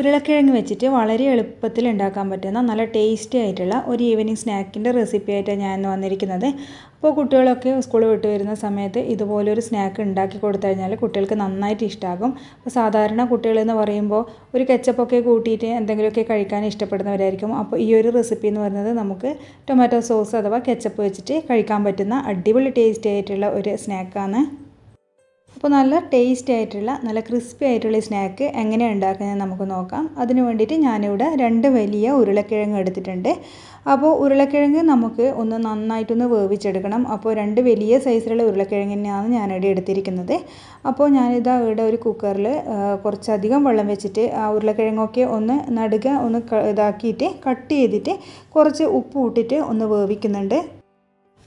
ഉരുളക്കിഴങ്ങ് വെച്ചിട്ട് വളരെ എളുപ്പത്തിൽ ഉണ്ടാക്കാൻ പറ്റുന്ന നല്ല ടേസ്റ്റി ആയിട്ടുള്ള ഒരു ഈവനിങ് സ്നാക്കിൻ്റെ റെസിപ്പി ആയിട്ടാണ് ഞാൻ വന്നിരിക്കുന്നത് അപ്പോൾ കുട്ടികളൊക്കെ സ്കൂൾ വിട്ട് വരുന്ന സമയത്ത് ഇതുപോലൊരു സ്നാക്ക് ഉണ്ടാക്കി കൊടുത്തു കഴിഞ്ഞാൽ കുട്ടികൾക്ക് നന്നായിട്ട് ഇഷ്ടമാകും അപ്പോൾ സാധാരണ കുട്ടികളെന്ന് പറയുമ്പോൾ ഒരു കെച്ചപ്പൊക്കെ കൂട്ടിയിട്ട് എന്തെങ്കിലുമൊക്കെ കഴിക്കാൻ ഇഷ്ടപ്പെടുന്നവരായിരിക്കും അപ്പോൾ ഈ ഒരു റെസിപ്പി എന്ന് പറയുന്നത് നമുക്ക് ടൊമാറ്റോ സോസ് അഥവാ കെച്ചപ്പ് വെച്ചിട്ട് കഴിക്കാൻ പറ്റുന്ന അടിപൊളി ടേസ്റ്റി ആയിട്ടുള്ള ഒരു സ്നാക്കാണ് അപ്പോൾ നല്ല ടേസ്റ്റ് ആയിട്ടുള്ള നല്ല ക്രിസ്പി ആയിട്ടുള്ള സ്നാക്ക് എങ്ങനെ ഉണ്ടാക്കുന്നത് നമുക്ക് നോക്കാം അതിന് വേണ്ടിയിട്ട് ഞാനിവിടെ രണ്ട് വലിയ ഉരുളക്കിഴങ്ങ് എടുത്തിട്ടുണ്ട് അപ്പോൾ ഉരുളക്കിഴങ്ങ് നമുക്ക് ഒന്ന് നന്നായിട്ടൊന്ന് വേവിച്ചെടുക്കണം അപ്പോൾ രണ്ട് വലിയ സൈസിലുള്ള ഉരുളക്കിഴങ്ങ് തന്നെയാണ് ഞാനിവിടെ എടുത്തിരിക്കുന്നത് അപ്പോൾ ഞാനിതാ ഇവിടെ ഒരു കുക്കറിൽ കുറച്ചധികം വെള്ളം വെച്ചിട്ട് ആ ഉരുളക്കിഴങ്ങൊക്കെ ഒന്ന് നടുക ഒന്ന് ഇതാക്കിയിട്ട് കട്ട് ചെയ്തിട്ട് കുറച്ച് ഉപ്പ് ഇട്ടിട്ട് ഒന്ന് വേവിക്കുന്നുണ്ട്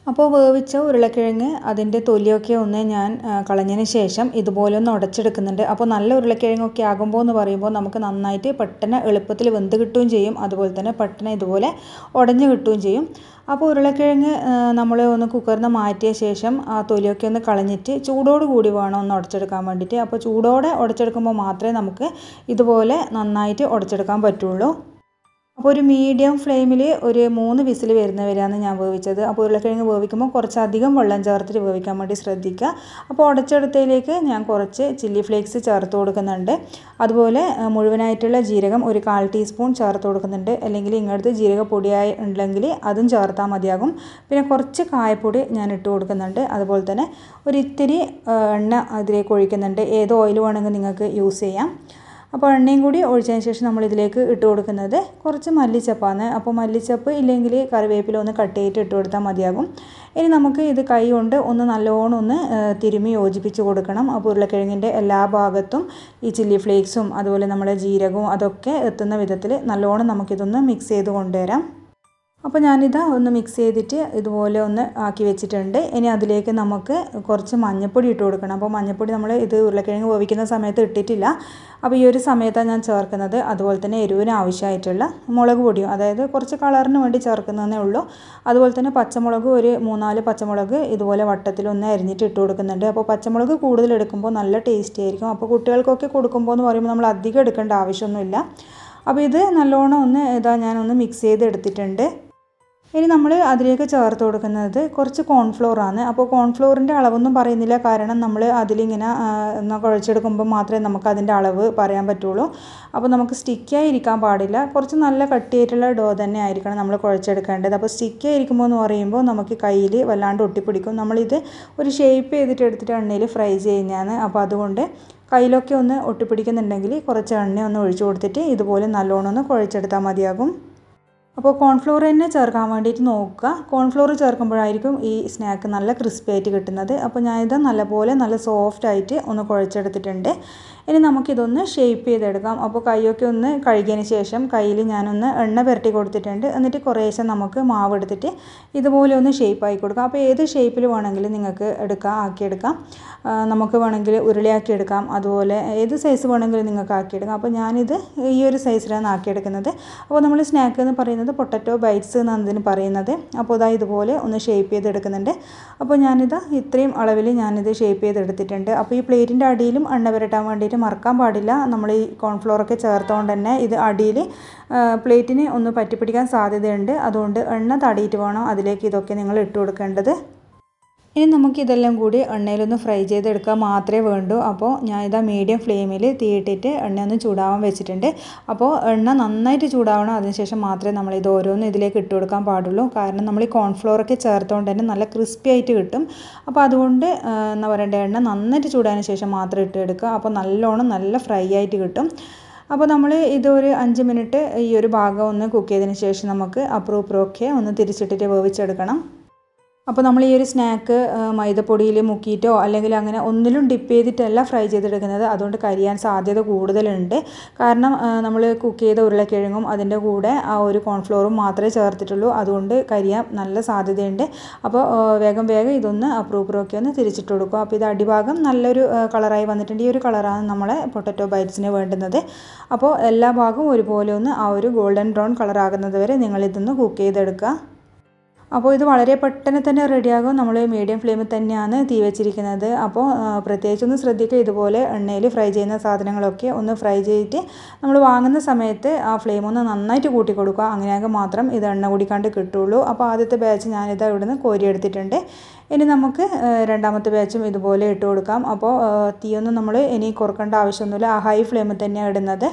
അപ്പോൾ വേവിച്ച ഉരുളക്കിഴങ്ങ് അതിൻ്റെ തൊലിയൊക്കെ ഒന്ന് ഞാൻ കളഞ്ഞതിന് ശേഷം ഇതുപോലെ ഒന്ന് ഉടച്ചെടുക്കുന്നുണ്ട് അപ്പോൾ നല്ല ഉരുളക്കിഴങ്ങൊക്കെ ആകുമ്പോൾ എന്ന് പറയുമ്പോൾ നമുക്ക് നന്നായിട്ട് പെട്ടെന്ന് എളുപ്പത്തിൽ വെന്ത് കിട്ടുകയും ചെയ്യും അതുപോലെ തന്നെ പെട്ടെന്ന് ഇതുപോലെ ഉടഞ്ഞു കിട്ടുകയും ചെയ്യും അപ്പോൾ ഉരുളക്കിഴങ്ങ് നമ്മൾ ഒന്ന് കുക്കറിൽ നിന്ന് മാറ്റിയ ശേഷം ആ തൊലിയൊക്കെ ഒന്ന് കളഞ്ഞിട്ട് ചൂടോട് കൂടി വേണം ഒന്ന് ഉടച്ചെടുക്കാൻ വേണ്ടിയിട്ട് അപ്പോൾ ചൂടോടെ ഉടച്ചെടുക്കുമ്പോൾ മാത്രമേ നമുക്ക് ഇതുപോലെ നന്നായിട്ട് ഉടച്ചെടുക്കാൻ പറ്റുള്ളൂ അപ്പോൾ ഒരു മീഡിയം ഫ്ലെയിമിൽ ഒരു മൂന്ന് വിസിൽ വരുന്നവരാണ് ഞാൻ വേവിച്ചത് അപ്പോൾ ഉരുളക്കിഴങ്ങ് വേവിക്കുമ്പോൾ കുറച്ചധികം വെള്ളം ചേർത്തിട്ട് വേവിക്കാൻ വേണ്ടി ശ്രദ്ധിക്കുക അപ്പോൾ ഉടച്ചെടുത്തതിലേക്ക് ഞാൻ കുറച്ച് ചില്ലി ഫ്ലേക്സ് ചേർത്ത് കൊടുക്കുന്നുണ്ട് അതുപോലെ മുഴുവനായിട്ടുള്ള ജീരകം ഒരു കാൽ ടീസ്പൂൺ ചേർത്ത് കൊടുക്കുന്നുണ്ട് അല്ലെങ്കിൽ ഇങ്ങനത്തെ ജീരകപ്പൊടിയായി ഉണ്ടെങ്കിൽ അതും ചേർത്താൽ മതിയാകും പിന്നെ കുറച്ച് കായപ്പൊടി ഞാൻ ഇട്ട് കൊടുക്കുന്നുണ്ട് അതുപോലെ തന്നെ ഒരു ഇത്തിരി എണ്ണ അതിലേക്ക് ഒഴിക്കുന്നുണ്ട് ഏത് ഓയിൽ വേണമെങ്കിൽ നിങ്ങൾക്ക് യൂസ് ചെയ്യാം അപ്പോൾ എണ്ണയും കൂടി ഒഴിച്ചതിന് ശേഷം നമ്മൾ ഇതിലേക്ക് ഇട്ട് കൊടുക്കുന്നത് കുറച്ച് മല്ലിച്ചപ്പാണ് അപ്പോൾ മല്ലിച്ചപ്പ് ഇല്ലെങ്കിൽ കറിവേപ്പില ഒന്ന് കട്ട് ചെയ്തിട്ട് ഇട്ട് കൊടുത്താൽ മതിയാകും ഇനി നമുക്ക് ഇത് കൈ കൊണ്ട് ഒന്ന് നല്ലോണം ഒന്ന് തിരുമി യോജിപ്പിച്ച് കൊടുക്കണം അപ്പോൾ ഉരുളക്കിഴങ്ങിൻ്റെ എല്ലാ ഭാഗത്തും ഈ ചില്ലി ഫ്ലേക്സും അതുപോലെ നമ്മുടെ ജീരകവും അതൊക്കെ എത്തുന്ന വിധത്തിൽ നല്ലോണം നമുക്കിതൊന്ന് മിക്സ് ചെയ്ത് കൊണ്ടുവരാം അപ്പോൾ ഞാനിത് ഒന്ന് മിക്സ് ചെയ്തിട്ട് ഇതുപോലെ ഒന്ന് ആക്കി വെച്ചിട്ടുണ്ട് ഇനി അതിലേക്ക് നമുക്ക് കുറച്ച് മഞ്ഞൾപ്പൊടി ഇട്ട് കൊടുക്കണം അപ്പോൾ മഞ്ഞൾപ്പൊടി നമ്മൾ ഇത് ഉരുളക്കിഴങ്ങ് വേവിക്കുന്ന സമയത്ത് ഇട്ടിട്ടില്ല അപ്പോൾ ഈ ഒരു സമയത്താണ് ഞാൻ ചേർക്കുന്നത് അതുപോലെ തന്നെ എരിവിന് ആവശ്യമായിട്ടുള്ള മുളക് പൊടിയും അതായത് കുറച്ച് കളറിന് വേണ്ടി ചേർക്കുന്നതേ ഉള്ളൂ അതുപോലെ തന്നെ പച്ചമുളക് ഒരു മൂന്നാല് പച്ചമുളക് ഇതുപോലെ വട്ടത്തിലൊന്ന് അരിഞ്ഞിട്ട് ഇട്ട് കൊടുക്കുന്നുണ്ട് അപ്പോൾ പച്ചമുളക് കൂടുതൽ എടുക്കുമ്പോൾ നല്ല ടേസ്റ്റി ആയിരിക്കും അപ്പോൾ കുട്ടികൾക്കൊക്കെ കൊടുക്കുമ്പോൾ എന്ന് പറയുമ്പോൾ നമ്മൾ അധികം എടുക്കേണ്ട ആവശ്യമൊന്നുമില്ല അപ്പോൾ ഇത് നല്ലോണം ഒന്ന് ഇതാ ഞാനൊന്ന് മിക്സ് ചെയ്ത് എടുത്തിട്ടുണ്ട് ഇനി നമ്മൾ അതിലേക്ക് ചേർത്ത് കൊടുക്കുന്നത് കുറച്ച് ആണ് അപ്പോൾ കോൺഫ്ലോറിൻ്റെ അളവൊന്നും പറയുന്നില്ല കാരണം നമ്മൾ അതിലിങ്ങനെ കുഴച്ചെടുക്കുമ്പോൾ മാത്രമേ നമുക്ക് അതിൻ്റെ അളവ് പറയാൻ പറ്റുള്ളൂ അപ്പോൾ നമുക്ക് സ്റ്റിക്കായി ഇരിക്കാൻ പാടില്ല കുറച്ച് നല്ല കട്ടിയായിട്ടുള്ള ഡോ തന്നെ ആയിരിക്കണം നമ്മൾ കുഴച്ചെടുക്കേണ്ടത് അപ്പോൾ സ്റ്റിക്കായി ഇരിക്കുമ്പോൾ എന്ന് പറയുമ്പോൾ നമുക്ക് കയ്യിൽ വല്ലാണ്ട് ഒട്ടിപ്പിടിക്കും നമ്മളിത് ഒരു ഷേപ്പ് ചെയ്തിട്ട് എടുത്തിട്ട് എണ്ണയിൽ ഫ്രൈ ചെയ്യുന്നതാണ് അപ്പോൾ അതുകൊണ്ട് കയ്യിലൊക്കെ ഒന്ന് ഒട്ടിപ്പിടിക്കുന്നുണ്ടെങ്കിൽ കുറച്ച് എണ്ണ ഒന്ന് ഒഴിച്ചു കൊടുത്തിട്ട് ഇതുപോലെ നല്ലോണം ഒന്ന് കുഴച്ചെടുത്താൽ മതിയാകും അപ്പോൾ കോൺഫ്ലോർ തന്നെ ചേർക്കാൻ വേണ്ടിയിട്ട് നോക്കുക കോൺഫ്ലോർ ചേർക്കുമ്പോഴായിരിക്കും ഈ സ്നാക്ക് നല്ല ക്രിസ്പി ആയിട്ട് കിട്ടുന്നത് അപ്പോൾ ഞാനിത് നല്ലപോലെ നല്ല സോഫ്റ്റ് ആയിട്ട് ഒന്ന് കുഴച്ചെടുത്തിട്ടുണ്ട് ഇനി നമുക്കിതൊന്ന് ഷേപ്പ് ചെയ്തെടുക്കാം അപ്പോൾ കൈയൊക്കെ ഒന്ന് കഴുകിയതിന് ശേഷം കയ്യിൽ ഞാനൊന്ന് എണ്ണ പുരട്ടി കൊടുത്തിട്ടുണ്ട് എന്നിട്ട് കുറേശ്ശെ നമുക്ക് മാവ് എടുത്തിട്ട് ഇതുപോലെ ഒന്ന് ഷേപ്പ് ആയി കൊടുക്കാം അപ്പോൾ ഏത് ഷേപ്പിൽ വേണമെങ്കിലും നിങ്ങൾക്ക് എടുക്കാം ആക്കിയെടുക്കാം നമുക്ക് വേണമെങ്കിൽ ഉരുളിയാക്കി എടുക്കാം അതുപോലെ ഏത് സൈസ് വേണമെങ്കിലും നിങ്ങൾക്ക് ആക്കിയെടുക്കാം അപ്പോൾ ഞാനിത് ഈ ഒരു സൈസിലാണ് ആക്കിയെടുക്കുന്നത് അപ്പോൾ നമ്മൾ സ്നാക്ക് എന്ന് പറയുന്നത് പൊട്ടറ്റോ ബൈറ്റ്സ് എന്നാണ് ഇതിന് പറയുന്നത് അപ്പോൾ ഇതാ ഇതുപോലെ ഒന്ന് ഷേപ്പ് ചെയ്തെടുക്കുന്നുണ്ട് അപ്പോൾ ഞാനിത് ഇത്രയും അളവിൽ ഞാനിത് ഷേപ്പ് ചെയ്തെടുത്തിട്ടുണ്ട് അപ്പോൾ ഈ പ്ലേറ്റിൻ്റെ അടിയിലും എണ്ണ പുരട്ടാൻ വേണ്ടി കംപ്ലീറ്റ് മറക്കാൻ പാടില്ല നമ്മൾ ഈ കോൺഫ്ലോറൊക്കെ ചേർത്തുകൊണ്ട് തന്നെ ഇത് അടിയിൽ പ്ലേറ്റിന് ഒന്ന് പറ്റിപ്പിടിക്കാൻ സാധ്യതയുണ്ട് അതുകൊണ്ട് എണ്ണ തടിയിട്ട് വേണം അതിലേക്ക് ഇതൊക്കെ നിങ്ങൾ ഇട്ട് കൊടുക്കേണ്ടത് ഇനി നമുക്കിതെല്ലാം കൂടി എണ്ണയിലൊന്ന് ഫ്രൈ ചെയ്തെടുക്കാൻ മാത്രമേ വേണ്ടൂ അപ്പോൾ ഞാൻ ഇതാ മീഡിയം ഫ്ലെയിമിൽ തീയിട്ടിട്ട് എണ്ണ ഒന്ന് ചൂടാവാൻ വെച്ചിട്ടുണ്ട് അപ്പോൾ എണ്ണ നന്നായിട്ട് ചൂടാവണം അതിനുശേഷം മാത്രമേ നമ്മൾ ഇത് ഓരോന്നും ഇതിലേക്ക് ഇട്ട് കൊടുക്കാൻ പാടുള്ളൂ കാരണം നമ്മൾ ഈ കോൺഫ്ലോറൊക്കെ ചേർത്തുകൊണ്ട് തന്നെ നല്ല ക്രിസ്പി ആയിട്ട് കിട്ടും അപ്പോൾ അതുകൊണ്ട് എന്താ പറയേണ്ട എണ്ണ നന്നായിട്ട് ചൂടാതിന് ശേഷം മാത്രം ഇട്ട് എടുക്കുക അപ്പോൾ നല്ലോണം നല്ല ഫ്രൈ ആയിട്ട് കിട്ടും അപ്പോൾ നമ്മൾ ഇതൊരു അഞ്ച് മിനിറ്റ് ഈ ഒരു ഭാഗം ഒന്ന് കുക്ക് ചെയ്തതിന് ശേഷം നമുക്ക് അപ്രൂപ്രൊക്കെ ഒന്ന് തിരിച്ചിട്ടിട്ട് വേവിച്ചെടുക്കണം അപ്പോൾ നമ്മൾ ഈ ഒരു സ്നാക്ക് മൈദപ്പൊടിയിൽ മുക്കിയിട്ടോ അല്ലെങ്കിൽ അങ്ങനെ ഒന്നിലും ഡിപ്പ് ചെയ്തിട്ടല്ല ഫ്രൈ ചെയ്തെടുക്കുന്നത് അതുകൊണ്ട് കരിയാൻ സാധ്യത കൂടുതലുണ്ട് കാരണം നമ്മൾ കുക്ക് ചെയ്ത ഉരുളക്കിഴങ്ങും അതിൻ്റെ കൂടെ ആ ഒരു കോൺഫ്ലോറും മാത്രമേ ചേർത്തിട്ടുള്ളൂ അതുകൊണ്ട് കരിയാൻ നല്ല സാധ്യതയുണ്ട് അപ്പോൾ വേഗം വേഗം ഇതൊന്ന് അപ്രൂപ്പറൊക്കെ ഒന്ന് തിരിച്ചിട്ട് കൊടുക്കും അപ്പോൾ ഇത് അടിഭാഗം നല്ലൊരു കളറായി വന്നിട്ടുണ്ട് ഈ ഒരു കളറാണ് നമ്മളെ പൊട്ടറ്റോ ബൈറ്റ്സിന് വേണ്ടുന്നത് അപ്പോൾ എല്ലാ ഭാഗവും ഒരുപോലെ ഒന്ന് ആ ഒരു ഗോൾഡൻ ബ്രൗൺ കളറാകുന്നത് വരെ നിങ്ങളിതൊന്ന് കുക്ക് ചെയ്തെടുക്കുക അപ്പോൾ ഇത് വളരെ പെട്ടെന്ന് തന്നെ റെഡിയാകും നമ്മൾ മീഡിയം ഫ്ലെയിമിൽ തന്നെയാണ് തീ വെച്ചിരിക്കുന്നത് അപ്പോൾ പ്രത്യേകിച്ചൊന്ന് ശ്രദ്ധിക്കുക ഇതുപോലെ എണ്ണയിൽ ഫ്രൈ ചെയ്യുന്ന സാധനങ്ങളൊക്കെ ഒന്ന് ഫ്രൈ ചെയ്തിട്ട് നമ്മൾ വാങ്ങുന്ന സമയത്ത് ആ ഫ്ലെയിം ഒന്ന് നന്നായിട്ട് കൂട്ടി കൊടുക്കുക അങ്ങനെയാകുമ്പോൾ മാത്രം ഇത് എണ്ണ കൂടിക്കാണ്ട് കിട്ടുള്ളൂ അപ്പോൾ ആദ്യത്തെ ബാച്ച് ഞാനിത് ഇവിടുന്ന് കോരിയെടുത്തിട്ടുണ്ട് ഇനി നമുക്ക് രണ്ടാമത്തെ ബാച്ചും ഇതുപോലെ ഇട്ട് കൊടുക്കാം അപ്പോൾ തീയൊന്നും നമ്മൾ ഇനി കുറക്കേണ്ട ആവശ്യമൊന്നുമില്ല ആ ഹൈ ഫ്ലെയിമിൽ തന്നെയാണ് ഇടുന്നത്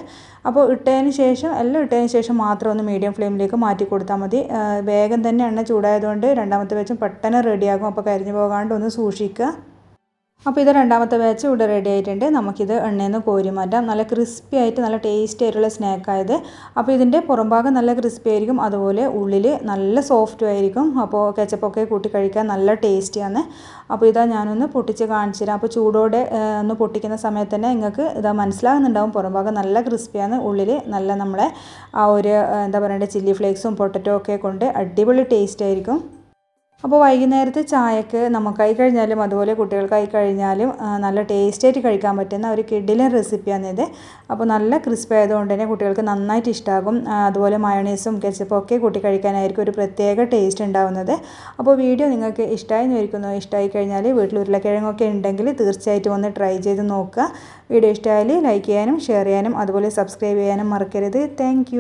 അപ്പോൾ ഇട്ടതിന് ശേഷം എല്ലാം ഇട്ടതിന് ശേഷം മാത്രം ഒന്ന് മീഡിയം ഫ്ലെയിമിലേക്ക് മാറ്റി കൊടുത്താൽ മതി വേഗം തന്നെ എണ്ണ ചൂടായതുകൊണ്ട് രണ്ടാമത്തെ ബാച്ചും പെട്ടെന്ന് റെഡിയാകും അപ്പോൾ കരിഞ്ഞു പോകാണ്ട് ഒന്ന് സൂക്ഷിക്കുക അപ്പോൾ ഇത് രണ്ടാമത്തെ ബാച്ച് ഇവിടെ റെഡി ആയിട്ടുണ്ട് നമുക്കിത് എണ്ണയിൽ നിന്ന് കോരി മാറ്റാം നല്ല ക്രിസ്പി ആയിട്ട് നല്ല ടേസ്റ്റി ആയിട്ടുള്ള സ്നാക്കായത് അപ്പോൾ ഇതിൻ്റെ പുറംഭാഗം നല്ല ക്രിസ്പി ആയിരിക്കും അതുപോലെ ഉള്ളിൽ നല്ല സോഫ്റ്റും ആയിരിക്കും അപ്പോൾ കെച്ചപ്പൊക്കെ കൂട്ടി കഴിക്കാൻ നല്ല ടേസ്റ്റിയാണ് അപ്പോൾ ഇതാ ഞാനൊന്ന് പൊട്ടിച്ച് കാണിച്ചു തരാം അപ്പോൾ ചൂടോടെ ഒന്ന് പൊട്ടിക്കുന്ന സമയത്ത് തന്നെ നിങ്ങൾക്ക് ഇതാ മനസ്സിലാകുന്നുണ്ടാവും പുറംഭാഗം നല്ല ക്രിസ്പിയാണ് ഉള്ളിൽ നല്ല നമ്മളെ ആ ഒരു എന്താ പറയേണ്ടത് ചില്ലി ഫ്ലേക്സും പൊട്ടറ്റോ ഒക്കെ കൊണ്ട് അടിപൊളി ടേസ്റ്റ് ആയിരിക്കും അപ്പോൾ വൈകുന്നേരത്തെ ചായക്ക് നമുക്കായി കഴിഞ്ഞാലും അതുപോലെ കുട്ടികൾക്കായി കഴിഞ്ഞാലും നല്ല ടേസ്റ്റായിട്ട് ആയിട്ട് കഴിക്കാൻ പറ്റുന്ന ഒരു കിഡിലൻ റെസിപ്പിയാണിത് അപ്പോൾ നല്ല ക്രിസ്പി ആയതുകൊണ്ട് തന്നെ കുട്ടികൾക്ക് നന്നായിട്ട് ഇഷ്ടമാകും അതുപോലെ മയണൈസും കെച്ചപ്പും ഒക്കെ കൂട്ടി കഴിക്കാനായിരിക്കും ഒരു പ്രത്യേക ടേസ്റ്റ് ഉണ്ടാവുന്നത് അപ്പോൾ വീഡിയോ നിങ്ങൾക്ക് ഇഷ്ടമായി വിരിക്കുന്നു ഇഷ്ടമായി കഴിഞ്ഞാൽ വീട്ടിൽ ഉരുളക്കിഴങ്ങൊക്കെ ഉണ്ടെങ്കിൽ തീർച്ചയായിട്ടും ഒന്ന് ട്രൈ ചെയ്ത് നോക്കുക വീഡിയോ ഇഷ്ടമായാൽ ലൈക്ക് ചെയ്യാനും ഷെയർ ചെയ്യാനും അതുപോലെ സബ്സ്ക്രൈബ് ചെയ്യാനും മറക്കരുത് താങ്ക്